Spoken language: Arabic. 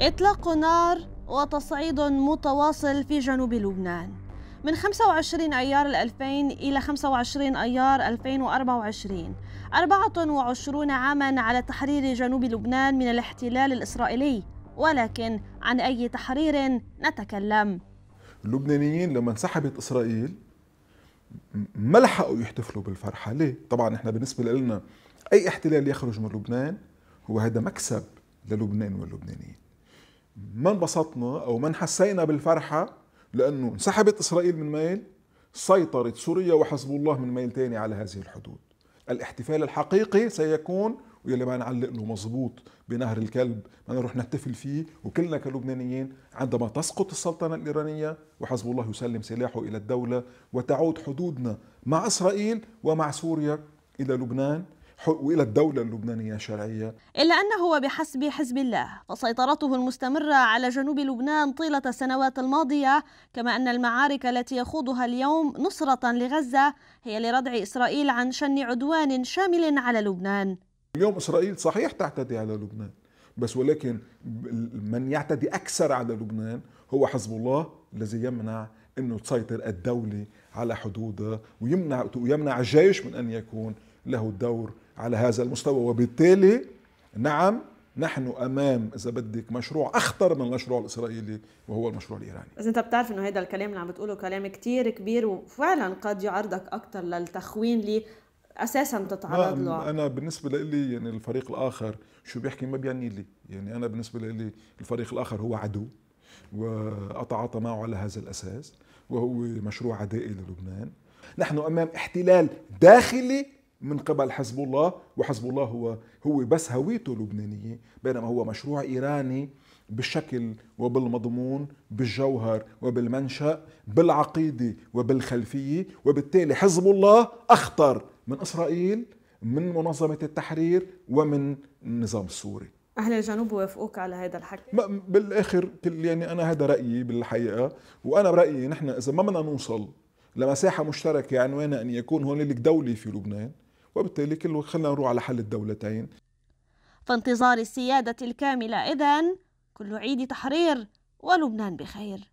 إطلاق نار وتصعيد متواصل في جنوب لبنان من 25 أيار 2000 إلى 25 أيار 2024 24 عاما على تحرير جنوب لبنان من الاحتلال الإسرائيلي ولكن عن أي تحرير نتكلم اللبنانيين لما انسحبت إسرائيل ما لحقوا يحتفلوا بالفرحة ليه؟ طبعا احنا بالنسبة لنا أي احتلال يخرج من لبنان هو هذا مكسب للبنان واللبنانيين ما انبسطنا او ما انحسينا بالفرحه لانه انسحبت اسرائيل من ميل سيطرت سوريا وحزب الله من ميل تاني على هذه الحدود الاحتفال الحقيقي سيكون ويلي ما نعلق له مظبوط بنهر الكلب ما نروح نحتفل فيه وكلنا كلبنانيين عندما تسقط السلطنة الإيرانية وحزب الله يسلم سلاحه إلى الدولة وتعود حدودنا مع إسرائيل ومع سوريا إلى لبنان والى الدوله اللبنانيه شرعيه الا انه بحسب حزب الله فسيطرته المستمره على جنوب لبنان طيله السنوات الماضيه كما ان المعارك التي يخوضها اليوم نصره لغزه هي لردع اسرائيل عن شن عدوان شامل على لبنان اليوم اسرائيل صحيح تعتدي على لبنان بس ولكن من يعتدي اكثر على لبنان هو حزب الله الذي يمنع انه تسيطر الدوله على حدودها ويمنع ويمنع الجيش من ان يكون له الدور على هذا المستوى وبالتالي نعم نحن امام اذا بدك مشروع اخطر من المشروع الاسرائيلي وهو المشروع الايراني اذا انت بتعرف انه هذا الكلام اللي عم بتقوله كلام كتير كبير وفعلا قد يعرضك اكثر للتخوين لي اساسا تتعرض نعم، له انا بالنسبه لي يعني الفريق الاخر شو بيحكي ما بيعني لي يعني انا بالنسبه لي الفريق الاخر هو عدو واتعاطى معه على هذا الاساس وهو مشروع عدائي للبنان نحن امام احتلال داخلي من قبل حزب الله وحزب الله هو هو بس هويته لبنانيه بينما هو مشروع ايراني بالشكل وبالمضمون بالجوهر وبالمنشا بالعقيده وبالخلفيه وبالتالي حزب الله اخطر من اسرائيل من منظمه التحرير ومن النظام السوري اهل الجنوب وافقوك على هذا الحكي بالاخر يعني انا هذا رايي بالحقيقه وانا برايي نحن اذا ما بدنا نوصل لمساحه مشتركه عنوانها ان يكون هنالك دوله في لبنان وبالتالي كل خلينا نروح على حل الدولتين فانتظار السيادة الكاملة إذن كل عيد تحرير ولبنان بخير